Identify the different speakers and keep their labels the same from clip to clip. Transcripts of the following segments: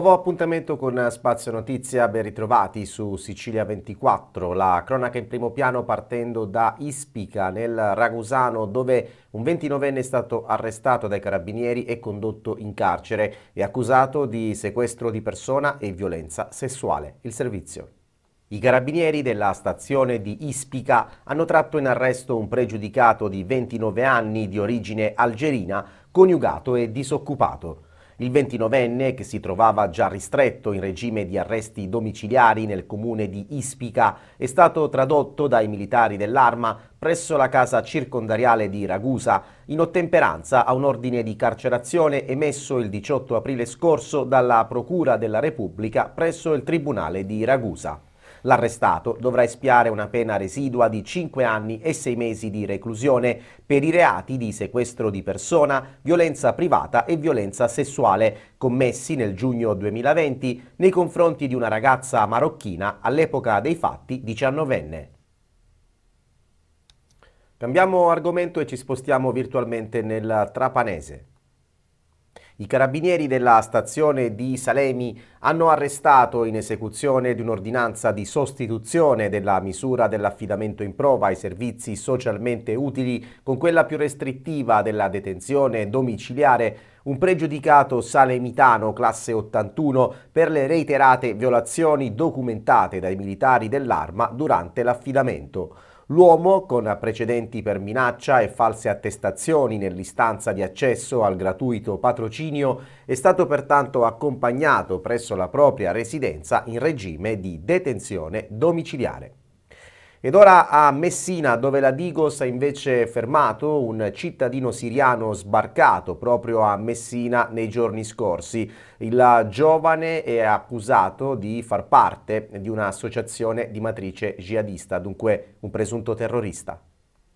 Speaker 1: Nuovo appuntamento con Spazio Notizia, ben ritrovati su Sicilia 24. La cronaca in primo piano partendo da Ispica, nel Ragusano, dove un 29enne è stato arrestato dai carabinieri e condotto in carcere e accusato di sequestro di persona e violenza sessuale. Il servizio. I carabinieri della stazione di Ispica hanno tratto in arresto un pregiudicato di 29 anni di origine algerina, coniugato e disoccupato. Il 29enne, che si trovava già ristretto in regime di arresti domiciliari nel comune di Ispica, è stato tradotto dai militari dell'arma presso la casa circondariale di Ragusa, in ottemperanza a un ordine di carcerazione emesso il 18 aprile scorso dalla Procura della Repubblica presso il Tribunale di Ragusa. L'arrestato dovrà espiare una pena residua di 5 anni e 6 mesi di reclusione per i reati di sequestro di persona, violenza privata e violenza sessuale commessi nel giugno 2020 nei confronti di una ragazza marocchina all'epoca dei fatti 19enne. Cambiamo argomento e ci spostiamo virtualmente nel Trapanese. I carabinieri della stazione di Salemi hanno arrestato in esecuzione di un'ordinanza di sostituzione della misura dell'affidamento in prova ai servizi socialmente utili con quella più restrittiva della detenzione domiciliare un pregiudicato salemitano classe 81 per le reiterate violazioni documentate dai militari dell'arma durante l'affidamento. L'uomo, con precedenti per minaccia e false attestazioni nell'istanza di accesso al gratuito patrocinio, è stato pertanto accompagnato presso la propria residenza in regime di detenzione domiciliare. Ed ora a Messina, dove la Digos ha invece fermato un cittadino siriano sbarcato proprio a Messina nei giorni scorsi. Il giovane è accusato di far parte di un'associazione di matrice jihadista, dunque un presunto terrorista.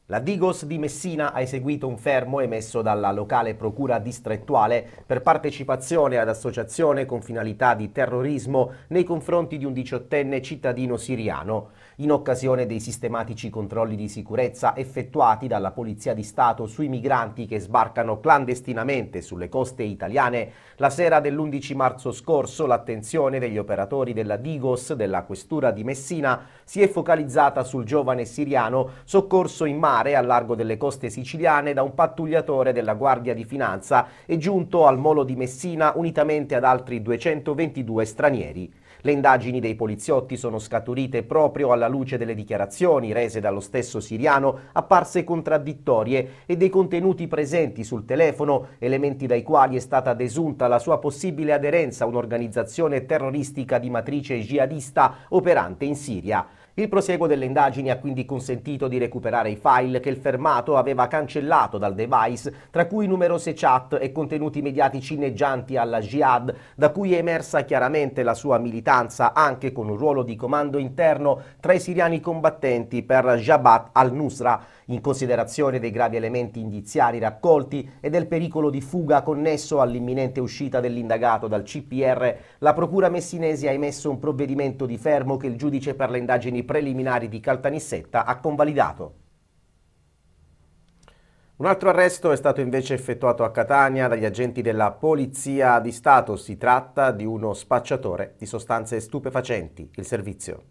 Speaker 1: La Digos di Messina ha eseguito un fermo emesso dalla locale procura distrettuale per partecipazione ad associazione con finalità di terrorismo nei confronti di un diciottenne cittadino siriano in occasione dei sistematici controlli di sicurezza effettuati dalla Polizia di Stato sui migranti che sbarcano clandestinamente sulle coste italiane, la sera dell'11 marzo scorso l'attenzione degli operatori della Digos della Questura di Messina si è focalizzata sul giovane siriano soccorso in mare al largo delle coste siciliane da un pattugliatore della Guardia di Finanza e giunto al molo di Messina unitamente ad altri 222 stranieri. Le indagini dei poliziotti sono scaturite proprio alla luce delle dichiarazioni rese dallo stesso siriano, apparse contraddittorie, e dei contenuti presenti sul telefono, elementi dai quali è stata desunta la sua possibile aderenza a un'organizzazione terroristica di matrice jihadista operante in Siria. Il prosieguo delle indagini ha quindi consentito di recuperare i file che il fermato aveva cancellato dal device, tra cui numerose chat e contenuti mediatici inneggianti alla jihad, da cui è emersa chiaramente la sua militanza anche con un ruolo di comando interno tra i siriani combattenti per Jabhat al-Nusra in considerazione dei gravi elementi indiziari raccolti e del pericolo di fuga connesso all'imminente uscita dell'indagato dal CPR, la Procura messinese ha emesso un provvedimento di fermo che il giudice per le indagini preliminari di Caltanissetta ha convalidato. Un altro arresto è stato invece effettuato a Catania dagli agenti della Polizia di Stato. Si tratta di uno spacciatore di sostanze stupefacenti. Il servizio.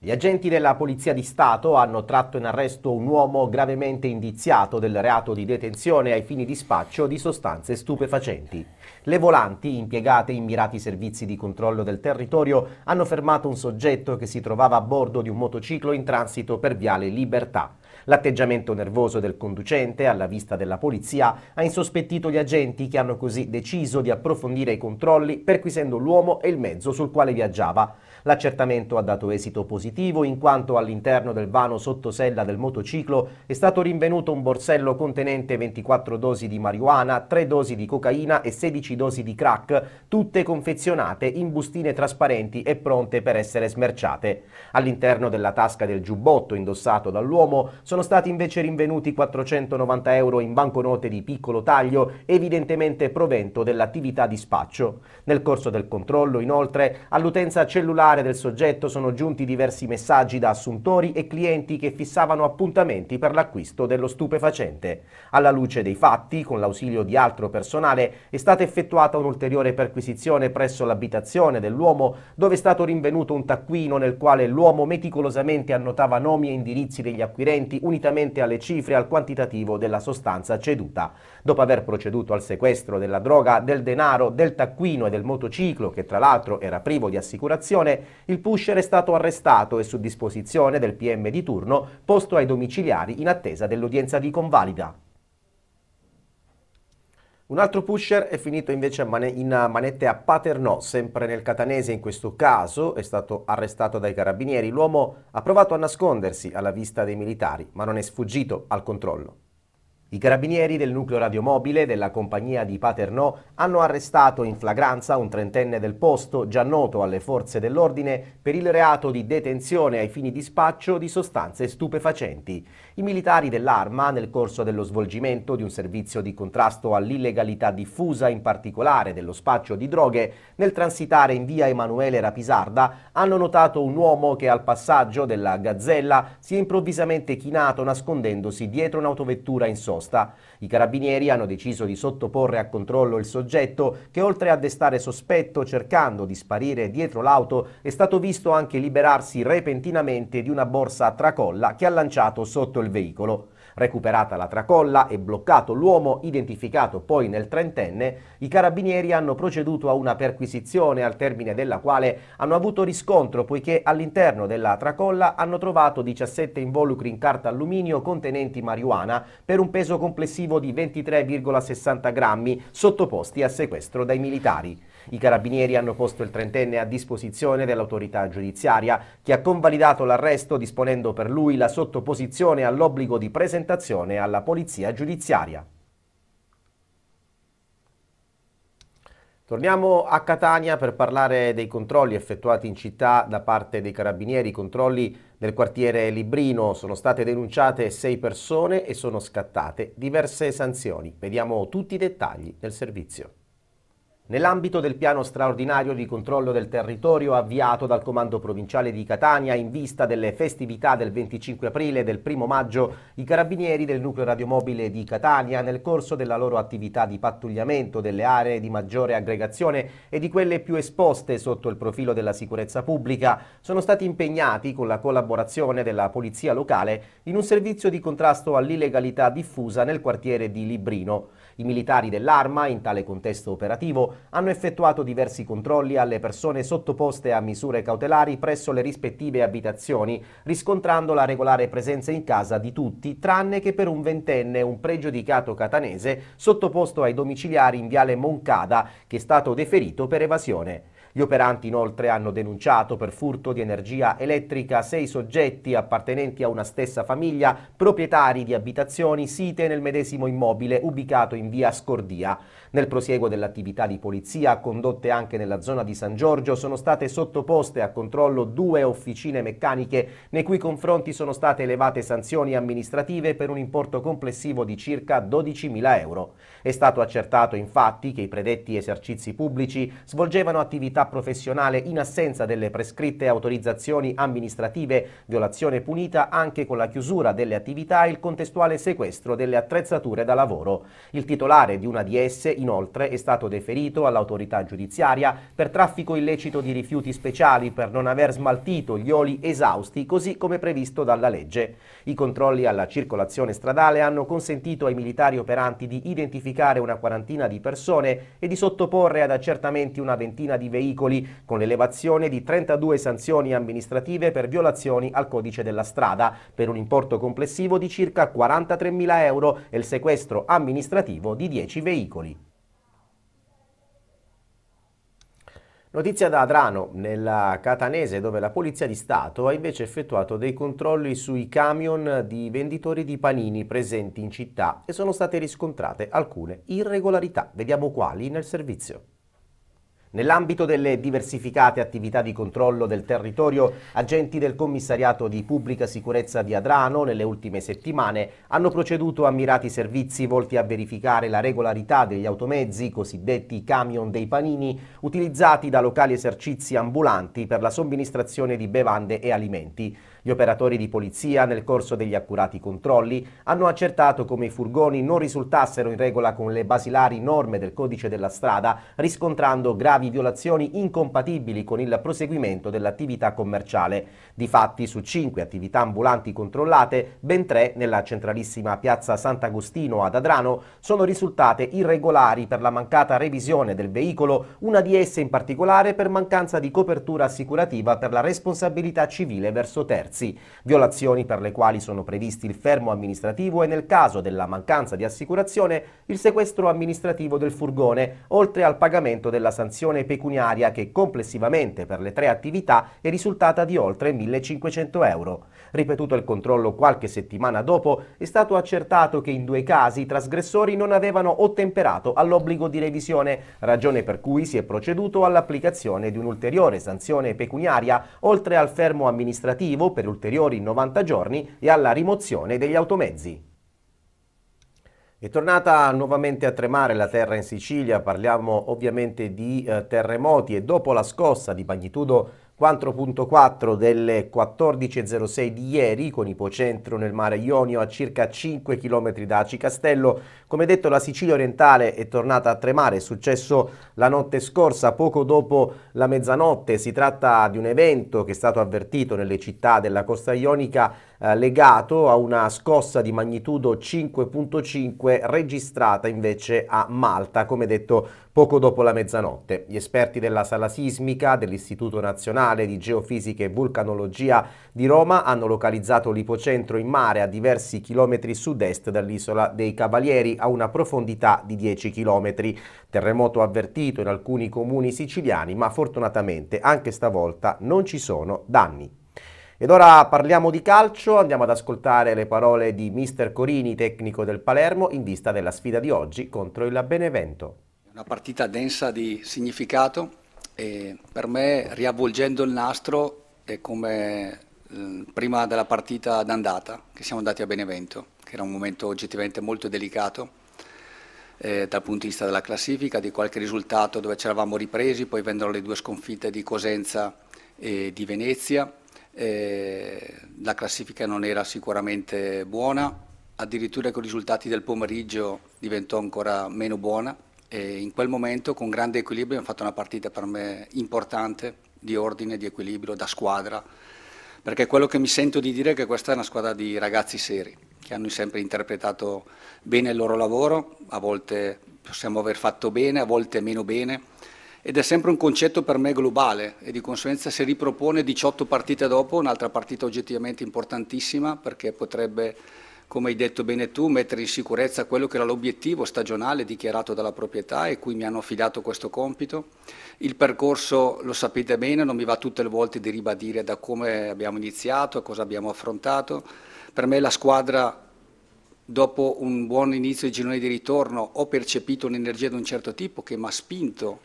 Speaker 1: Gli agenti della Polizia di Stato hanno tratto in arresto un uomo gravemente indiziato del reato di detenzione ai fini di spaccio di sostanze stupefacenti. Le volanti, impiegate in mirati servizi di controllo del territorio, hanno fermato un soggetto che si trovava a bordo di un motociclo in transito per Viale Libertà. L'atteggiamento nervoso del conducente, alla vista della polizia, ha insospettito gli agenti che hanno così deciso di approfondire i controlli perquisendo l'uomo e il mezzo sul quale viaggiava. L'accertamento ha dato esito positivo in quanto all'interno del vano sottosella del motociclo è stato rinvenuto un borsello contenente 24 dosi di marijuana, 3 dosi di cocaina e 16 dosi di crack, tutte confezionate in bustine trasparenti e pronte per essere smerciate. All'interno della tasca del giubbotto indossato dall'uomo sono stati invece rinvenuti 490 euro in banconote di piccolo taglio, evidentemente provento dell'attività di spaccio. Nel corso del controllo, inoltre, all'utenza cellulare cellulare del soggetto sono giunti diversi messaggi da assuntori e clienti che fissavano appuntamenti per l'acquisto dello stupefacente. Alla luce dei fatti, con l'ausilio di altro personale, è stata effettuata un'ulteriore perquisizione presso l'abitazione dell'uomo dove è stato rinvenuto un taccuino nel quale l'uomo meticolosamente annotava nomi e indirizzi degli acquirenti unitamente alle cifre e al quantitativo della sostanza ceduta. Dopo aver proceduto al sequestro della droga, del denaro, del taccuino e del motociclo, che tra l'altro era privo di assicurazione, il pusher è stato arrestato e su disposizione del PM di turno posto ai domiciliari in attesa dell'udienza di convalida. Un altro pusher è finito invece in manette a Paternò, sempre nel catanese in questo caso, è stato arrestato dai carabinieri. L'uomo ha provato a nascondersi alla vista dei militari, ma non è sfuggito al controllo. I carabinieri del nucleo radiomobile della compagnia di Paternò hanno arrestato in flagranza un trentenne del posto già noto alle forze dell'ordine per il reato di detenzione ai fini di spaccio di sostanze stupefacenti. I militari dell'arma, nel corso dello svolgimento di un servizio di contrasto all'illegalità diffusa, in particolare dello spaccio di droghe, nel transitare in via Emanuele Rapisarda, hanno notato un uomo che al passaggio della Gazzella si è improvvisamente chinato nascondendosi dietro un'autovettura in sogno nascosta. I carabinieri hanno deciso di sottoporre a controllo il soggetto che oltre a destare sospetto cercando di sparire dietro l'auto è stato visto anche liberarsi repentinamente di una borsa a tracolla che ha lanciato sotto il veicolo. Recuperata la tracolla e bloccato l'uomo, identificato poi nel trentenne, i carabinieri hanno proceduto a una perquisizione al termine della quale hanno avuto riscontro poiché all'interno della tracolla hanno trovato 17 involucri in carta alluminio contenenti marijuana per un peso complessivo di 23,60 grammi sottoposti a sequestro dai militari. I carabinieri hanno posto il trentenne a disposizione dell'autorità giudiziaria, che ha convalidato l'arresto disponendo per lui la sottoposizione all'obbligo di presentazione alla polizia giudiziaria. Torniamo a Catania per parlare dei controlli effettuati in città da parte dei carabinieri. I controlli nel quartiere Librino sono state denunciate sei persone e sono scattate diverse sanzioni. Vediamo tutti i dettagli del servizio. Nell'ambito del piano straordinario di controllo del territorio avviato dal Comando Provinciale di Catania in vista delle festività del 25 aprile e del 1 maggio, i carabinieri del nucleo radiomobile di Catania, nel corso della loro attività di pattugliamento delle aree di maggiore aggregazione e di quelle più esposte sotto il profilo della sicurezza pubblica, sono stati impegnati con la collaborazione della Polizia locale in un servizio di contrasto all'illegalità diffusa nel quartiere di Librino. I militari dell'arma, in tale contesto operativo, hanno effettuato diversi controlli alle persone sottoposte a misure cautelari presso le rispettive abitazioni, riscontrando la regolare presenza in casa di tutti, tranne che per un ventenne, un pregiudicato catanese, sottoposto ai domiciliari in Viale Moncada, che è stato deferito per evasione. Gli operanti inoltre hanno denunciato per furto di energia elettrica sei soggetti appartenenti a una stessa famiglia, proprietari di abitazioni site nel medesimo immobile ubicato in via Scordia. Nel prosieguo dell'attività di polizia, condotte anche nella zona di San Giorgio, sono state sottoposte a controllo due officine meccaniche nei cui confronti sono state elevate sanzioni amministrative per un importo complessivo di circa 12.000 euro. È stato accertato infatti che i predetti esercizi pubblici svolgevano attività professionale in assenza delle prescritte autorizzazioni amministrative, violazione punita anche con la chiusura delle attività e il contestuale sequestro delle attrezzature da lavoro. Il titolare di una di esse, inoltre, è stato deferito all'autorità giudiziaria per traffico illecito di rifiuti speciali per non aver smaltito gli oli esausti così come previsto dalla legge. I controlli alla circolazione stradale hanno consentito ai militari operanti di identificare una quarantina di persone e di sottoporre ad accertamenti una ventina di veicoli, con l'elevazione di 32 sanzioni amministrative per violazioni al codice della strada, per un importo complessivo di circa 43.000 euro e il sequestro amministrativo di 10 veicoli. Notizia da Adrano, nella Catanese, dove la Polizia di Stato ha invece effettuato dei controlli sui camion di venditori di panini presenti in città e sono state riscontrate alcune irregolarità. Vediamo quali nel servizio. Nell'ambito delle diversificate attività di controllo del territorio, agenti del commissariato di pubblica sicurezza di Adrano nelle ultime settimane hanno proceduto a mirati servizi volti a verificare la regolarità degli automezzi, cosiddetti camion dei panini, utilizzati da locali esercizi ambulanti per la somministrazione di bevande e alimenti. Gli operatori di polizia, nel corso degli accurati controlli, hanno accertato come i furgoni non risultassero in regola con le basilari norme del codice della strada, riscontrando gravi violazioni incompatibili con il proseguimento dell'attività commerciale. Difatti, su cinque attività ambulanti controllate, ben tre nella centralissima piazza Sant'Agostino ad Adrano sono risultate irregolari per la mancata revisione del veicolo, una di esse in particolare per mancanza di copertura assicurativa per la responsabilità civile verso terzi terzi, violazioni per le quali sono previsti il fermo amministrativo e nel caso della mancanza di assicurazione il sequestro amministrativo del furgone, oltre al pagamento della sanzione pecuniaria che complessivamente per le tre attività è risultata di oltre 1500 euro. Ripetuto il controllo qualche settimana dopo, è stato accertato che in due casi i trasgressori non avevano ottemperato all'obbligo di revisione, ragione per cui si è proceduto all'applicazione di un'ulteriore sanzione pecuniaria, oltre al fermo amministrativo per ulteriori 90 giorni e alla rimozione degli automezzi. È tornata nuovamente a tremare la terra in Sicilia, parliamo ovviamente di eh, terremoti e dopo la scossa di magnitudo 4.4 delle 14.06 di ieri con ipocentro nel mare Ionio a circa 5 km da Acicastello. Come detto la Sicilia orientale è tornata a tremare, è successo la notte scorsa poco dopo la mezzanotte. Si tratta di un evento che è stato avvertito nelle città della costa ionica eh, legato a una scossa di magnitudo 5.5 registrata invece a Malta, come detto poco dopo la mezzanotte. Gli esperti della sala sismica dell'Istituto Nazionale di Geofisica e Vulcanologia di Roma hanno localizzato l'ipocentro in mare a diversi chilometri sud-est dall'isola dei Cavalieri a una profondità di 10 chilometri. Terremoto avvertito in alcuni comuni siciliani, ma fortunatamente anche stavolta non ci sono danni. Ed ora parliamo di calcio, andiamo ad ascoltare le parole di mister Corini, tecnico del Palermo, in vista della sfida di oggi contro il Benevento.
Speaker 2: Una partita densa di significato e per me riavvolgendo il nastro è come mm, prima della partita d'andata che siamo andati a Benevento, che era un momento oggettivamente molto delicato eh, dal punto di vista della classifica, di qualche risultato dove ci eravamo ripresi, poi vennero le due sconfitte di Cosenza e di Venezia eh, la classifica non era sicuramente buona, addirittura con i risultati del pomeriggio diventò ancora meno buona e in quel momento con grande equilibrio abbiamo fatto una partita per me importante di ordine, di equilibrio, da squadra, perché quello che mi sento di dire è che questa è una squadra di ragazzi seri, che hanno sempre interpretato bene il loro lavoro, a volte possiamo aver fatto bene, a volte meno bene ed è sempre un concetto per me globale e di conseguenza si ripropone 18 partite dopo, un'altra partita oggettivamente importantissima perché potrebbe, come hai detto bene tu, mettere in sicurezza quello che era l'obiettivo stagionale dichiarato dalla proprietà e cui mi hanno affidato questo compito. Il percorso lo sapete bene, non mi va tutte le volte di ribadire da come abbiamo iniziato, a cosa abbiamo affrontato. Per me la squadra dopo un buon inizio di girone di ritorno ho percepito un'energia di un certo tipo che mi ha spinto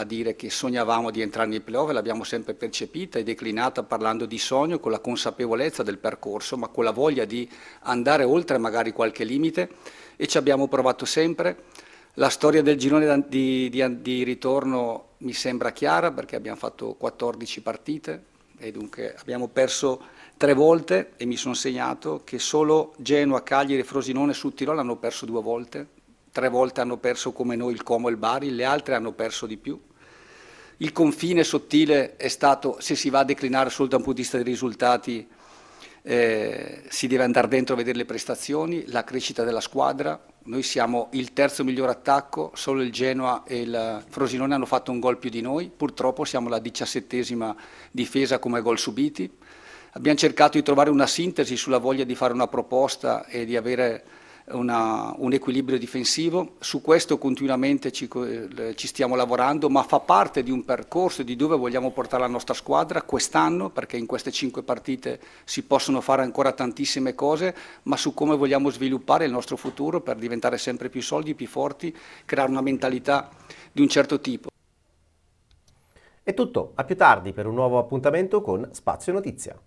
Speaker 2: a dire che sognavamo di entrare nei playoff, l'abbiamo sempre percepita e declinata parlando di sogno con la consapevolezza del percorso, ma con la voglia di andare oltre magari qualche limite e ci abbiamo provato sempre. La storia del girone di, di, di ritorno mi sembra chiara perché abbiamo fatto 14 partite e dunque abbiamo perso tre volte e mi sono segnato che solo Genoa, Cagliari e Frosinone su Tirol hanno perso due volte, tre volte hanno perso come noi il Como e il Bari, le altre hanno perso di più il confine sottile è stato, se si va a declinare solo da un punto di vista dei risultati, eh, si deve andare dentro a vedere le prestazioni, la crescita della squadra. Noi siamo il terzo miglior attacco, solo il Genoa e il Frosinone hanno fatto un gol più di noi. Purtroppo siamo la diciassettesima difesa come gol subiti. Abbiamo cercato di trovare una sintesi sulla voglia di fare una proposta e di avere una, un equilibrio difensivo, su questo continuamente ci, eh, ci, stiamo lavorando, ma fa parte di un percorso di dove vogliamo portare la nostra squadra quest'anno, perché in queste cinque partite si possono fare ancora tantissime cose, ma su come vogliamo sviluppare il nostro futuro per diventare sempre più soldi, più forti, creare una mentalità di un certo tipo.
Speaker 1: È tutto, a più tardi per un nuovo appuntamento con Spazio Notizia.